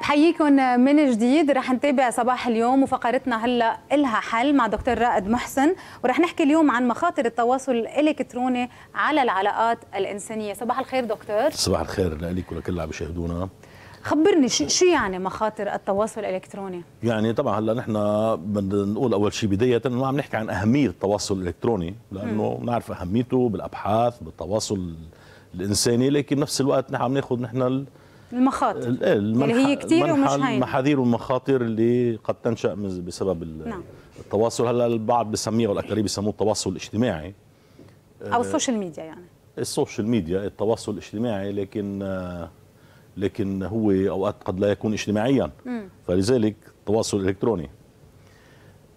بحييكم من جديد رح نتابع صباح اليوم وفقرتنا هلا إلها حل مع دكتور رائد محسن ورح نحكي اليوم عن مخاطر التواصل الالكتروني على العلاقات الانسانيه صباح الخير دكتور صباح الخير لك ولكل اللي عم يشاهدونا خبرني شو يعني مخاطر التواصل الالكتروني؟ يعني طبعا هلا نحن بدنا نقول اول شيء بدايه انه عم نحكي عن اهميه التواصل الالكتروني لانه نعرف اهميته بالابحاث بالتواصل الانساني لكن نفس الوقت نحن عم ناخذ نحن المخاطر اللي إيه، يعني هي كثير ومش هين المحاذير والمخاطر اللي قد تنشا بسبب نعم. التواصل هلا البعض بسميه والاكثريه بسموه التواصل الاجتماعي آه، او السوشيال ميديا يعني السوشيال ميديا التواصل الاجتماعي لكن آه، لكن هو اوقات قد لا يكون اجتماعيا م. فلذلك التواصل الالكتروني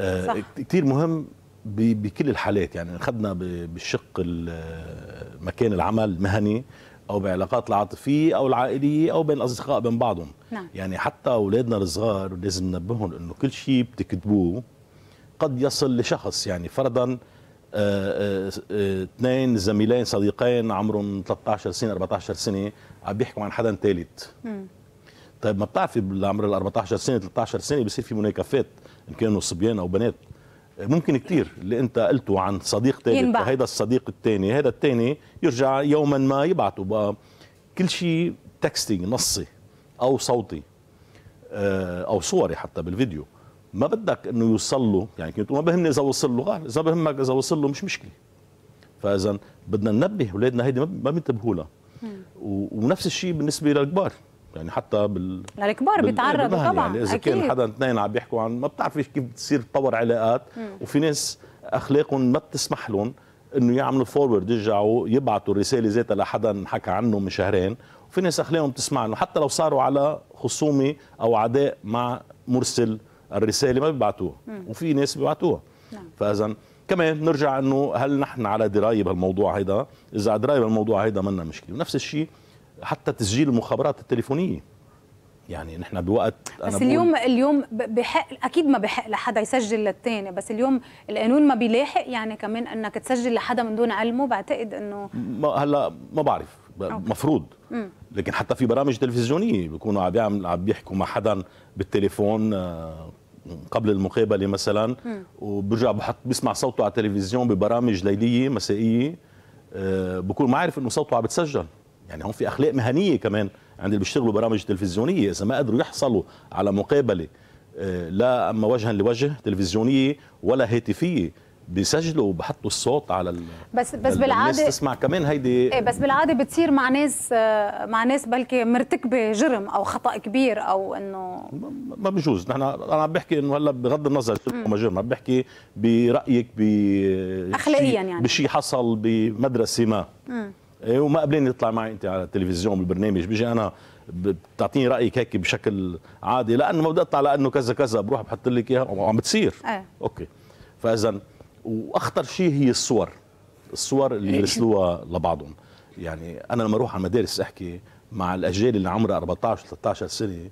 آه، صح. كتير مهم بكل الحالات يعني اخذنا بالشق مكان العمل المهني او بعلاقات العاطفيه او العائليه او بين الاصدقاء بين بعضهم نعم. يعني حتى اولادنا الصغار لازم ننبههم انه كل شيء بتكتبوه قد يصل لشخص يعني فرضا آه، آه، آه، اثنين زميلين صديقين عمرهم 13 سنه 14 سنه عم بيحكوا عن حدا ثالث طيب ما بتعرفي بالعمر ال 14 سنه 13 سنه بصير في مناكفات ان كانوا صبيان او بنات ممكن كتير اللي انت قلته عن صديق ثالث هيدا الصديق الثاني هذا الثاني يرجع يوما ما يبعثه بقى كل شيء تكستنج نصي او صوتي آه، او صوري حتى بالفيديو ما بدك انه يوصل له يعني كنت ما بهمني اذا وصل له آه، اذا بهمك اذا وصل له مش مشكله فاذا بدنا ننبه اولادنا هيدي ما بينتبهوا لها ونفس الشيء بالنسبه للكبار يعني حتى بال يعني الكبار بيتعرضوا يعني طبعا يعني اذا أكيد. كان حدا اثنين عم بيحكوا عن ما بتعرفي كيف بتصير تطور علاقات مم. وفي ناس اخلاقهم ما بتسمح لهم انه يعملوا فورورد يرجعوا يبعثوا رساله ذاتها لحدا حكى عنه من شهرين وفي ناس اخلاقهم بتسمع انه حتى لو صاروا على خصومه او عداء مع مرسل الرساله ما بيبعتوها وفي ناس بيبعتوها نعم. فاذا كمان نرجع انه هل نحن على درايه بهالموضوع هيدا اذا على درايه بالموضوع هيدا منا مشكله ونفس الشيء حتى تسجيل المخابرات التليفونيه يعني نحن بوقت أنا بس اليوم اليوم بحق اكيد ما بحق لحدا يسجل للثاني بس اليوم القانون ما بيلاحق يعني كمان انك تسجل لحدا من دون علمه بعتقد انه ما هلا ما بعرف مفروض لكن حتى في برامج تلفزيونيه بيكونوا عم عم بيحكوا مع حدا بالتليفون آه، قبل المقابله مثلا وبرجع بحط بسمع صوته على التلفزيون ببرامج ليليه مسائيه آه، بكون ما عارف انه صوته عم بتسجل يعني هون في اخلاق مهنيه كمان عند يعني اللي بيشتغلوا برامج تلفزيونيه اذا ما قدروا يحصلوا على مقابله آه، لا اما وجها لوجه تلفزيونيه ولا هاتفيه بيسجلوا وبحطوا الصوت على ال... بس بس بالعاده الناس تسمع كمان هيدي ايه بس بالعاده بتصير مع ناس آه، مع ناس بلكي مرتكبه جرم او خطا كبير او انه ما بجوز نحن انا عم بحكي انه هلا بغض النظر ما جرم عم بحكي برايك ب اخلاقيا يعني بشيء حصل بمدرسه ما مم. إيه، وما قبلين يطلع معي انت على التلفزيون بالبرنامج بيجي انا بتعطيني رايك هيك بشكل عادي لانه ما بدي اطلع لانه كذا كذا بروح بحط لك اياها وعم بتصير أه. اوكي فاذا واخطر شيء هي الصور الصور اللي بيرسلوها لبعضهم يعني انا لما اروح على المدارس احكي مع الاجيال اللي عمرها 14 13 سنه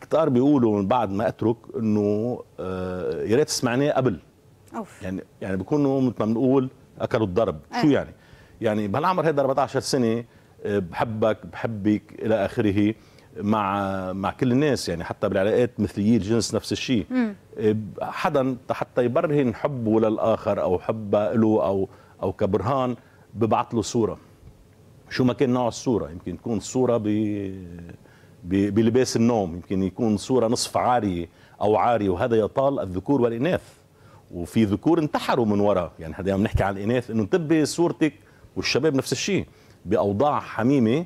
كتار بيقولوا من بعد ما اترك انه آه، يا ريت سمعناه قبل أوف. يعني يعني بيكونوا مثل ما بنقول اكلوا الضرب أه. شو إيه. يعني يعني بهالعمر هيدا 14 سنه آه، بحبك بحبك الى اخره مع مع كل الناس يعني حتى بالعلاقات مثليي الجنس نفس الشيء آه، حدا حتى يبرهن حبه للاخر او حبه له او او كبرهان ببعث له صوره شو ما كان نوع الصوره يمكن تكون الصوره ب بلباس النوم يمكن يكون صوره نصف عاريه او عارية وهذا يطال الذكور والاناث وفي ذكور انتحروا من وراء يعني هذا عم نحكي عن الاناث انه انتبه صورتك والشباب نفس الشيء باوضاع حميمه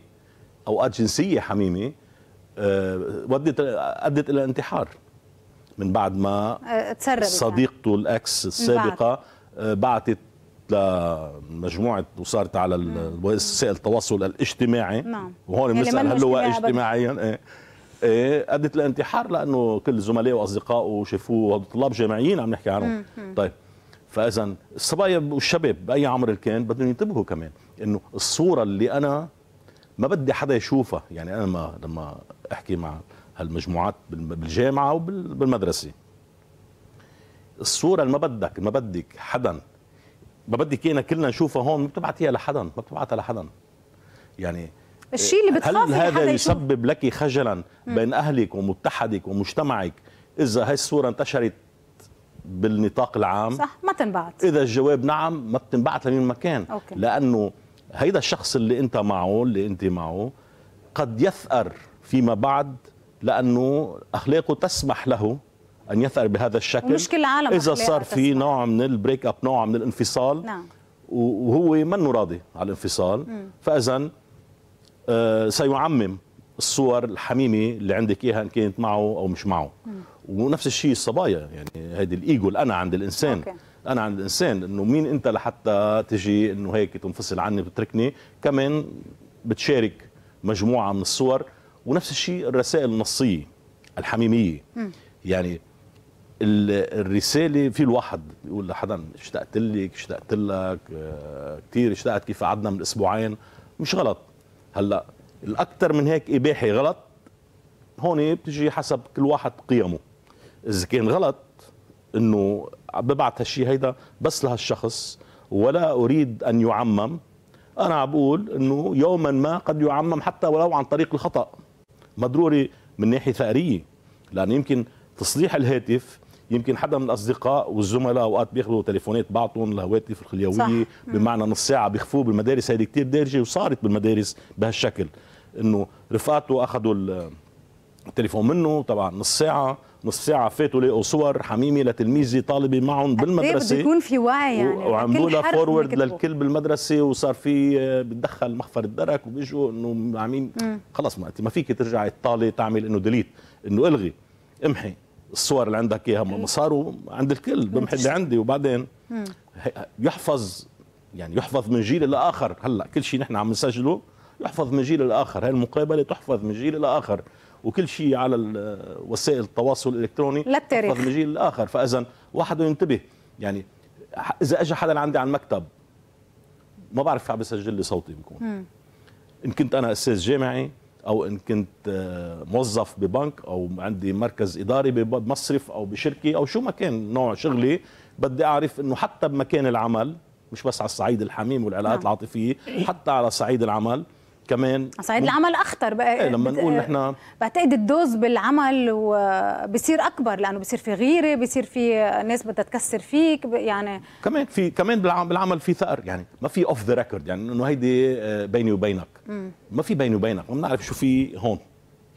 اوقات جنسيه حميمه آه، ودت ادت الى الانتحار من بعد ما آه، تسرب يعني. صديقته الاكس السابقه آه، بعتت لمجموعه وصارت على وسائل التواصل الاجتماعي نعم وهون يعني بنسال هل هو اجتماعيا ايه, إيه، ادت الانتحار لانه كل زملائه واصدقائه شافوه طلاب جامعيين عم نحكي عنهم طيب فاذا الصبايا والشباب باي عمر كان بدهم ينتبهوا كمان انه الصوره اللي انا ما بدي حدا يشوفها يعني انا ما لما احكي مع هالمجموعات بالجامعه وبالمدرسه الصوره اللي ما بدك ما بدك حدا ما بدك ايانا كلنا نشوفها هون ما بتبعتيها لحدا ما بتبعتها لحدا يعني الشيء اللي بتخافي هل هذا يسبب لك خجلا بين اهلك ومتحدك ومجتمعك اذا هاي الصوره انتشرت بالنطاق العام صح ما تنبعت اذا الجواب نعم ما بتنبعت لمين ما كان أوكي. لانه هيدا الشخص اللي انت معه اللي انت معه قد يثأر فيما بعد لانه اخلاقه تسمح له ان يثأر بهذا الشكل مش كل العالم اذا صار في نوع من البريك اب نوع من الانفصال نعم وهو منه راضي على الانفصال فاذا آه سيعمم الصور الحميمه اللي عندك اياها ان كانت معه او مش معه ونفس الشيء الصبايا يعني هيدي الايجو انا عند الانسان أوكي. انا عند الانسان انه مين انت لحتى تجي انه هيك تنفصل عني وتتركني كمان بتشارك مجموعه من الصور ونفس الشيء الرسائل النصيه الحميميه يعني الرساله في الواحد يقول لحدا اشتقت لك اشتقت لك آه، كثير اشتقت كيف قعدنا من اسبوعين مش غلط هلا الاكثر من هيك اباحي غلط هون بتجي حسب كل واحد قيمه اذا كان غلط انه ببعت هالشيء هيدا بس لهالشخص ولا اريد ان يعمم انا عم بقول انه يوما ما قد يعمم حتى ولو عن طريق الخطا ما ضروري من ناحيه ثأريه لانه يمكن تصليح الهاتف يمكن حدا من الاصدقاء والزملاء اوقات بياخذوا تليفونات بعضهم لهواتف الخليويه صح. بمعنى نص ساعه بيخفوه بالمدارس هيدي كثير دارجه وصارت بالمدارس بهالشكل انه رفقاته اخذوا التليفون منه طبعا نص ساعه نص ساعة فاتوا لقوا صور حميمي لتلميذي طالبة معهم إيه بالمدرسة بده يكون في وعي يعني وعملوا لها فورورد للكل بالمدرسة وصار في آه، بتدخل مخفر الدرك وبيجوا انه عاملين خلص ما ما فيك ترجعي تطالي تعمل انه ديليت انه الغي امحي الصور اللي عندك اياها صاروا عند الكل بمحي اللي عندي وبعدين يحفظ يعني يحفظ من جيل لاخر هلا كل شيء نحن عم نسجله يحفظ من جيل لآخر هاي المقابلة تحفظ من جيل لآخر وكل شيء على وسائل التواصل الإلكتروني للتاريخ يحفظ من جيل لآخر فإذا واحد ينتبه يعني إذا أجى حدا عندي على المكتب ما بعرف عم بسجل لي صوتي بيكون م. إن كنت أنا أستاذ جامعي أو إن كنت آه، موظف ببنك أو عندي مركز إداري بمصرف أو بشركة أو شو ما كان نوع شغلي بدي أعرف إنه حتى بمكان العمل مش بس على الصعيد الحميم والعلاقات نعم. العاطفيه حتى على صعيد العمل كمان صعيد العمل اخطر بقى إيه لما نقول نحن بعتقد الدوز بالعمل وبصير اكبر لانه بصير في غيره بصير في ناس بدها تكسر فيك يعني كمان في كمان بالعمل في ثأر يعني ما في اوف ذا ريكورد يعني انه هيدي آه، بيني وبينك ما في بيني وبينك ما بنعرف شو في هون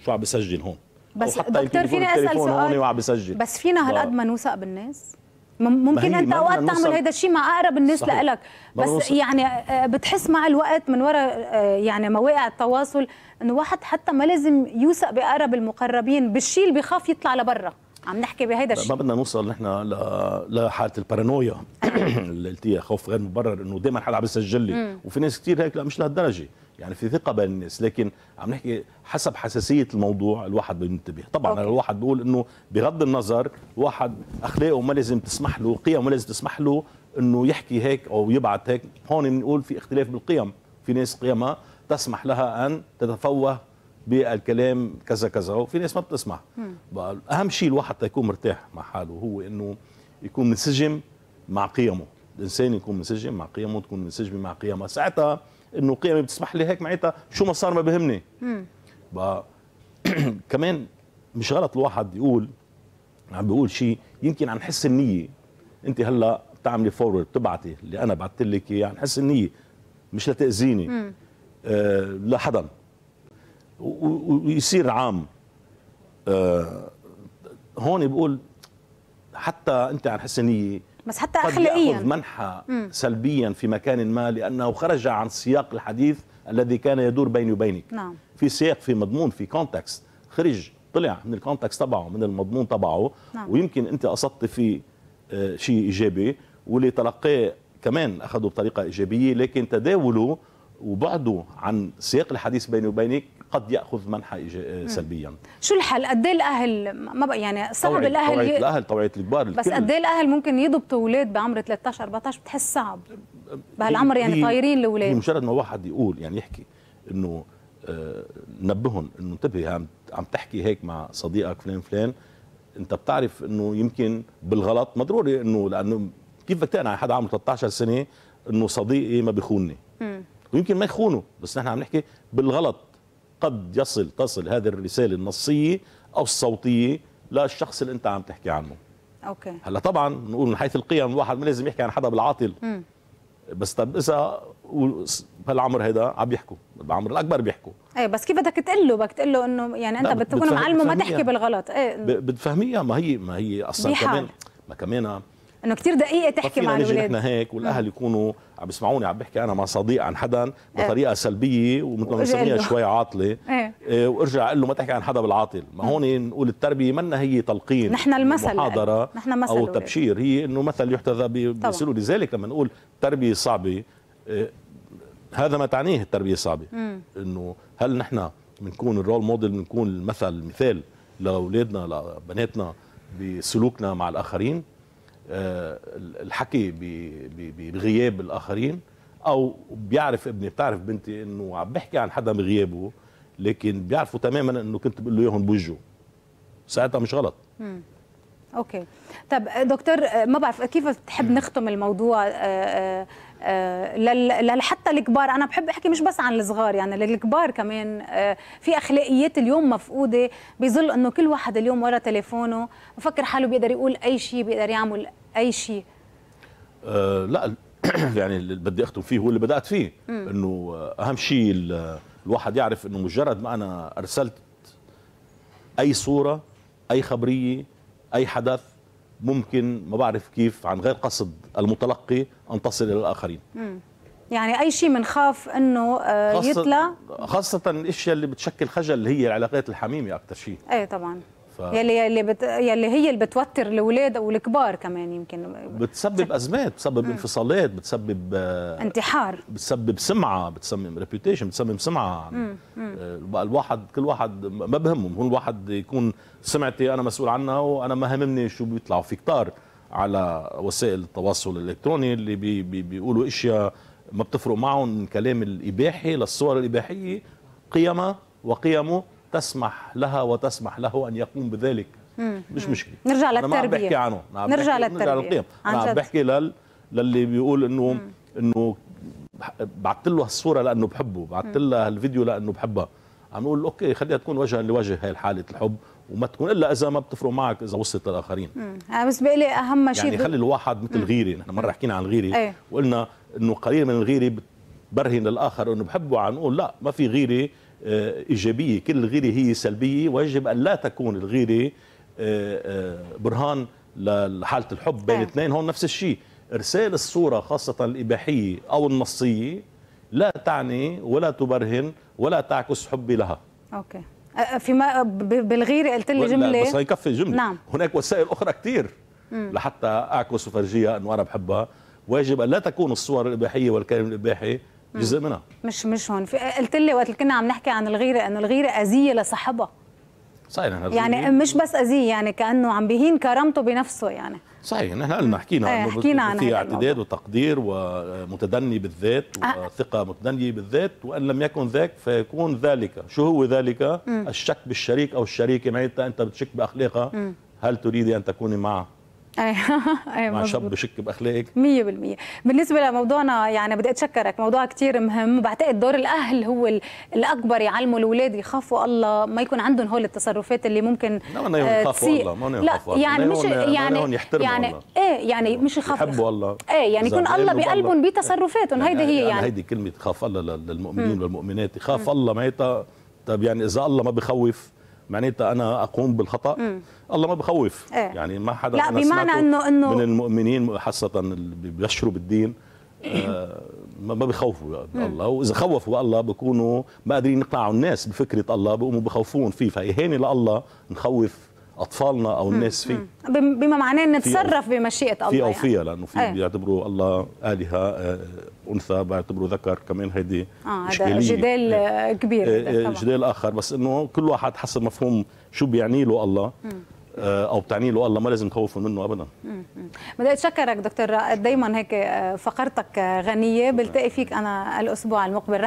شو عم بسجل هون بس دكتور فيني اسال سؤال هون وعم بسجل بس فينا هالقد ما نوثق بالناس ممكن انت اوقات تعمل هذا الشيء مع اقرب الناس لك بس يعني آه، بتحس مع الوقت من وراء آه، يعني مواقع التواصل انه واحد حتى ما لازم يوثق باقرب المقربين بالشيء اللي بخاف يطلع لبرا عم نحكي بهيدا الشيء ما بدنا نوصل نحن لحاله البارانويا اللي قلتيها خوف غير مبرر انه دائما حدا عم يسجل لي وفي ناس كثير هيك لا مش لهالدرجه يعني في ثقه بين الناس لكن عم نحكي حسب حساسيه الموضوع الواحد بينتبه طبعا أوكي. الواحد بيقول انه بغض النظر الواحد اخلاقه ما لازم تسمح له قيمه ما لازم تسمح له انه يحكي هيك او يبعث هيك هون بنقول في اختلاف بالقيم في ناس قيمها تسمح لها ان تتفوه بالكلام كذا كذا وفي ناس ما بتسمح اهم شيء الواحد يكون مرتاح مع حاله هو انه يكون منسجم مع قيمه الانسان يكون منسجم مع قيمه تكون منسجمه مع قيمها ساعتها انه قيمي بتسمح لي هيك معناتها شو ما صار ما بهمني كمان مش غلط الواحد يقول عم بيقول شيء يمكن عن حس النيه انت هلا بتعملي فورورد بتبعتي اللي انا بعثت لك اياه عن حس النيه مش لتاذيني آه لحدا ويصير عام آه هون بقول حتى انت عن حس النيه بس حتى اخلاقيا قد منحى سلبيا في مكان ما لانه خرج عن سياق الحديث الذي كان يدور بيني وبينك نعم. في سياق في مضمون في كونتكست خرج طلع من الكونتكست تبعه من المضمون تبعه نعم. ويمكن انت قصدت في آه، شيء ايجابي واللي تلقاه كمان اخذه بطريقه ايجابيه لكن تداوله وبعده عن سياق الحديث بيني وبينك قد ياخذ منحى آه، سلبيا شو الحل قد ايه الاهل ما بقى يعني صعب الاهل طوعيه الاهل طوعيه الكبار بس قد ايه الاهل ممكن يضبطوا اولاد بعمر 13 14 بتحس صعب بهالعمر يعني طايرين الاولاد مجرد ما واحد يقول يعني يحكي انه آه، نبههم انه انتبهي عم عم تحكي هيك مع صديقك فلان فلان انت بتعرف انه يمكن بالغلط ما ضروري انه لانه كيف بدك تقنع حدا عمره 13 سنه انه صديقي ما بيخونني ويمكن ما يخونه بس نحن عم نحكي بالغلط قد يصل تصل هذه الرسالة النصية أو الصوتية للشخص اللي أنت عم تحكي عنه أوكي. هلا طبعا نقول من حيث القيم الواحد ما لازم يحكي عن حدا بالعاطل م. بس طب اذا بهالعمر هيدا عم بيحكوا بالعمر الاكبر بيحكوا ايه بس كيف بدك تقول له بدك تقول له انه يعني انت بتكون معلمه ما تحكي بالغلط ايه بتفهميها ما هي ما هي اصلا كمان ما كمان انه كثير دقيقه تحكي مع الاولاد احنا هيك والاهل يكونوا عم يسمعوني عم بحكي انا مع صديق عن حدا بطريقه اه. سلبيه ومثل ما بنسميها شوي عاطله اه. اه وارجع اقول له ما تحكي عن حدا بالعاطل ما هون نقول التربيه منا هي تلقين نحن المثل يعني. محاضره نحن مثل او تبشير هي انه مثل يحتذى بيصيروا لذلك لما نقول تربيه صعبه إيه، هذا ما تعنيه التربيه الصعبه انه هل نحن بنكون الرول موديل بنكون المثل المثال لاولادنا لبناتنا بسلوكنا مع الاخرين آه، الحكي بغياب الاخرين او بيعرف ابني بتعرف بنتي انه عم بحكي عن حدا بغيابه لكن بيعرفوا تماما انه كنت بقول له اياهم بوجهه ساعتها مش غلط مم. اوكي طب دكتور ما بعرف كيف بتحب نختم الموضوع آآ آه، آآ آه، آه، لحتى الكبار انا بحب احكي مش بس عن الصغار يعني للكبار كمان آه، في اخلاقيات اليوم مفقوده بظل انه كل واحد اليوم ورا تليفونه بفكر حاله بيقدر يقول اي شيء بيقدر يعمل اي شيء أه لا يعني اللي بدي اختم فيه هو اللي بدات فيه انه اهم شيء الواحد يعرف انه مجرد ما انا ارسلت اي صوره اي خبريه اي حدث ممكن ما بعرف كيف عن غير قصد المتلقي ان تصل الى الاخرين يعني اي شيء بنخاف انه آه، يطلع خاصه الاشياء اللي بتشكل خجل اللي هي العلاقات الحميمه اكثر شيء اي طبعا ف... يلي يلي, بت... يلي هي اللي بتوتر الاولاد والكبار كمان يمكن بتسبب ازمات بتسبب مم. انفصالات بتسبب آه، انتحار بتسبب سمعه بتسبب ريبيوتيشن بتسبب سمعه مم. مم. آه، الواحد كل واحد ما بهمه هو الواحد يكون سمعتي انا مسؤول عنها وانا ما هممني شو بيطلعوا في كتار على وسائل التواصل الالكتروني اللي بي بي بيقولوا اشياء ما بتفرق معهم من كلام الاباحي للصور الاباحيه قيمه وقيمه تسمح لها وتسمح له ان يقوم بذلك مش مشكله نرجع للتربيه انا ما بحكي عنه أنا نرجع بحكي للتربيه نرجع للقيم انا عم بحكي لل... للي بيقول انه انه بعثت له الصوره لانه بحبه بعثت لها الفيديو لانه بحبها عم نقول اوكي خليها تكون وجها لوجه هي حاله الحب وما تكون الا اذا ما بتفرق معك اذا وصلت للاخرين انا آه، بالنسبه لي اهم شيء يعني خلي الواحد مثل غيره نحن مره حكينا عن الغيره أي. وقلنا انه قليل من الغيره برهن للاخر انه بحبه عن نقول لا ما في غيره آه، ايجابيه كل الغيره هي سلبيه ويجب ان لا تكون الغيره آه، برهان لحاله الحب بين إيه. اثنين هون نفس الشيء ارسال الصوره خاصه الاباحيه او النصيه لا تعني ولا تبرهن ولا تعكس حبي لها اوكي فيما بالغير قلت لي جمله بس هيكفي جمله نعم. هناك وسائل اخرى كثير لحتى اعكس وفرجيها انه انا بحبها واجب ان لا تكون الصور الاباحيه والكلام الاباحي جزء منها مش مش هون قلت لي وقت كنا عم نحكي عن الغيره انه الغيره اذيه لصاحبها صحيح يعني مش بس اذيه يعني كانه عم بهين كرامته بنفسه يعني صحيح نحن قلنا حكينا عنه حكينا عنه في اعتداد وتقدير ومتدني بالذات آه. وثقه متدنيه بالذات وان لم يكن ذاك فيكون ذلك شو هو ذلك م. الشك بالشريك او الشريكه معناتها انت بتشك باخلاقها هل تريد ان تكوني معه أيوة. أيوة، مع شاب بشك باخلاقك 100% بالنسبه لموضوعنا يعني بدي اتشكرك موضوع كثير مهم بعتقد دور الاهل هو الاكبر يعلموا الاولاد يخافوا الله ما يكون عندهم هول التصرفات اللي ممكن ما آه، يخافوا الله يعني ما يخافوا لا يعني مش يعني يعني الله. ايه يعني مش يخافوا يحبوا الله ايه يعني يكون الله بقلبهم بتصرفاتهم يعني هيدي هي يعني, يعني هيدي كلمه خاف الله للمؤمنين والمؤمنات يخاف الله معناتها طب يعني اذا الله ما بخوف معناتها انا اقوم بالخطا مم. الله ما بخوف إيه؟ يعني ما حدا لا أنا بمعنى انه انه من المؤمنين خاصه اللي بيبشروا بالدين آه ما بخوفوا الله واذا خوفوا الله بكونوا ما قادرين يقنعوا الناس بفكره الله بيقوموا بخوفون فيه فاهانه لله نخوف اطفالنا او الناس فيه بما معناه نتصرف بمشيئه الله في او فيها يعني. لانه في أيه. بيعتبروا الله الهه آه، انثى بيعتبروا ذكر كمان هيدي اه هذا جدال إيه. كبير أيه. إيه، جدال اخر بس انه كل واحد حسب مفهوم شو بيعني له الله آه، او بتعني له الله ما لازم تخوفوا منه ابدا بدي اتشكرك دكتور رائد دايما هيك آه، فقرتك غنيه بلتقي فيك انا الاسبوع المقبل